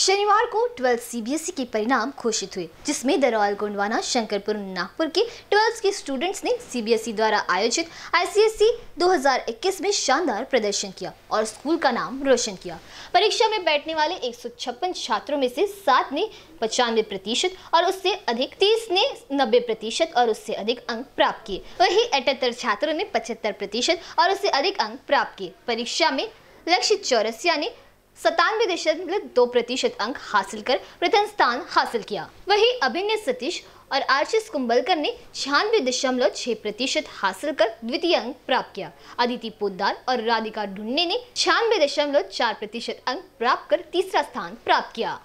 शनिवार को twelfth CBSE e के परिणाम घोषित हुए जिसमें द गोंडवाना शंकरपुर नागपुर के ट्वेल्थ के स्टूडेंट्स ने सीबीएसई e द्वारा आयोजित आईसीएसई e 2021 में शानदार प्रदर्शन किया और स्कूल का नाम रोशन किया परीक्षा में बैठने वाले एक छात्रों में से सात ने पचानवे प्रतिशत और उससे अधिक तीस ने नब्बे प्रतिशत और उससे अधिक अंक प्राप्त किए वही अठहत्तर छात्रों ने पचहत्तर प्रतिशत और उससे अधिक अंक प्राप्त किए परीक्षा में लक्षित चौरसिया ने सतानवे दशमलव मतलब दो प्रतिशत अंक हासिल कर प्रथम स्थान हासिल किया वहीं अभिनय सतीश और आशीष कुंबलकर ने छियानवे दशमलव छह प्रतिशत हासिल कर द्वितीय अंक प्राप्त किया अदिति पोदार और राधिका ढुंडे ने छियानवे दशमलव चार प्रतिशत अंक प्राप्त कर तीसरा स्थान प्राप्त किया